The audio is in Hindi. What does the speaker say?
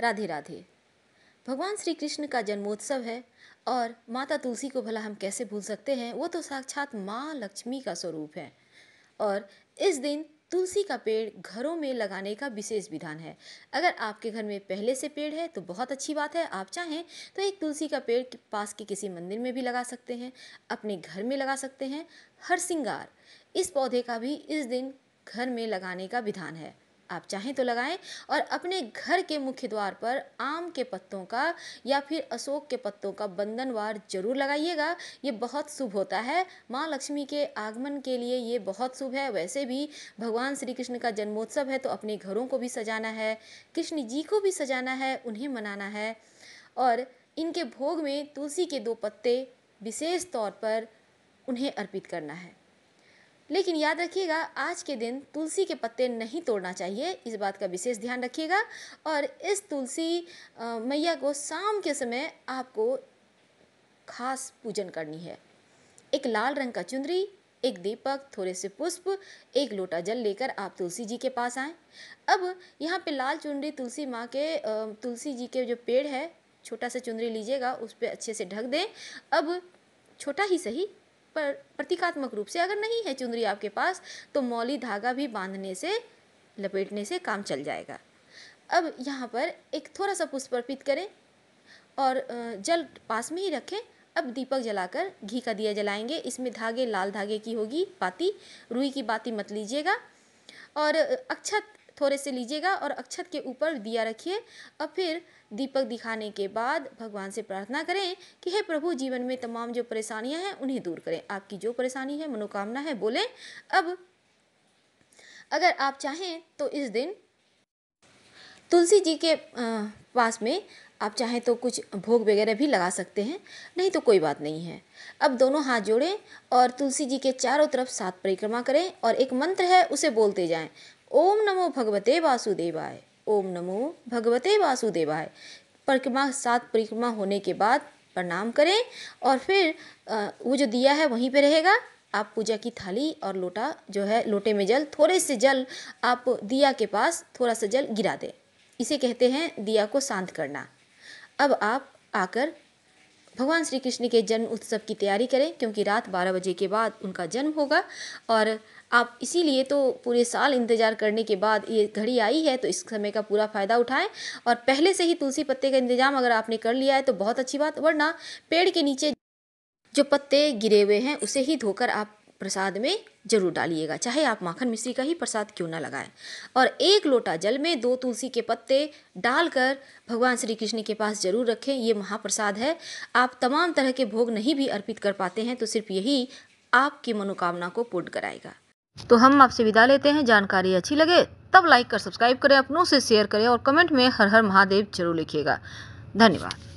राधे राधे भगवान श्री कृष्ण का जन्मोत्सव है और माता तुलसी को भला हम कैसे भूल सकते हैं वो तो साक्षात माँ लक्ष्मी का स्वरूप है और इस दिन तुलसी का पेड़ घरों में लगाने का विशेष विधान है अगर आपके घर में पहले से पेड़ है तो बहुत अच्छी बात है आप चाहें तो एक तुलसी का पेड़ पास के किसी मंदिर में भी लगा सकते हैं अपने घर में लगा सकते हैं हर श्रृंगार इस पौधे का भी इस दिन घर में लगाने का विधान है आप चाहें तो लगाएं और अपने घर के मुख्य द्वार पर आम के पत्तों का या फिर अशोक के पत्तों का बंधनवार जरूर लगाइएगा ये बहुत शुभ होता है माँ लक्ष्मी के आगमन के लिए ये बहुत शुभ है वैसे भी भगवान श्री कृष्ण का जन्मोत्सव है तो अपने घरों को भी सजाना है कृष्ण जी को भी सजाना है उन्हें मनाना है और इनके भोग में तुलसी के दो पत्ते विशेष तौर पर उन्हें अर्पित करना है लेकिन याद रखिएगा आज के दिन तुलसी के पत्ते नहीं तोड़ना चाहिए इस बात का विशेष ध्यान रखिएगा और इस तुलसी मैया को शाम के समय आपको खास पूजन करनी है एक लाल रंग का चुंदरी एक दीपक थोड़े से पुष्प एक लोटा जल लेकर आप तुलसी जी के पास आएं अब यहाँ पे लाल चुनरी तुलसी माँ के तुलसी जी के जो पेड़ है छोटा सा चुनरी लीजिएगा उस पर अच्छे से ढक दें अब छोटा ही सही पर प्रतीकात्मक रूप से अगर नहीं है चुंदरी आपके पास तो मौली धागा भी बांधने से लपेटने से काम चल जाएगा अब यहाँ पर एक थोड़ा सा पुष्प अर्पित करें और जल पास में ही रखें अब दीपक जलाकर घी का दिया जलाएंगे इसमें धागे लाल धागे की होगी बाती रुई की बाती मत लीजिएगा और अक्षत थोड़े से लीजिएगा और अक्षत के ऊपर दिया रखिए और फिर दीपक दिखाने के बाद भगवान से प्रार्थना करें कि हे प्रभु जीवन में तमाम जो परेशानियां हैं उन्हें दूर करें आपकी जो परेशानी है मनोकामना है बोलें अब अगर आप चाहें तो इस दिन तुलसी जी के पास में आप चाहें तो कुछ भोग वगैरह भी लगा सकते हैं नहीं तो कोई बात नहीं है अब दोनों हाथ जोड़ें और तुलसी जी के चारों तरफ सात परिक्रमा करें और एक मंत्र है उसे बोलते जाएं ओम नमो भगवते वासुदेवाय ओम नमो भगवते वासुदेवाय परिक्रमा सात परिक्रमा होने के बाद प्रणाम करें और फिर वो जो दिया है वहीं पे रहेगा आप पूजा की थाली और लोटा जो है लोटे में जल थोड़े से जल आप दिया के पास थोड़ा सा जल गिरा दें इसे कहते हैं दिया को शांत करना अब आप आकर भगवान श्री कृष्ण के जन्म उत्सव की तैयारी करें क्योंकि रात बारह बजे के बाद उनका जन्म होगा और आप इसीलिए तो पूरे साल इंतज़ार करने के बाद ये घड़ी आई है तो इस समय का पूरा फ़ायदा उठाएं और पहले से ही तुलसी पत्ते का इंतजाम अगर आपने कर लिया है तो बहुत अच्छी बात वरना पेड़ के नीचे जो पत्ते गिरे हुए हैं उसे ही धोकर आप प्रसाद में जरूर डालिएगा चाहे आप माखन मिश्री का ही प्रसाद क्यों ना लगाएं और एक लोटा जल में दो तुलसी के पत्ते डालकर भगवान श्री कृष्ण के पास जरूर रखें ये महाप्रसाद है आप तमाम तरह के भोग नहीं भी अर्पित कर पाते हैं तो सिर्फ यही आपकी मनोकामना को पूर्ण कराएगा तो हम आपसे विदा लेते हैं जानकारी अच्छी लगे तब लाइक कर सब्सक्राइब करें अपनों से शेयर करें और कमेंट में हर हर महादेव जरूर लिखिएगा धन्यवाद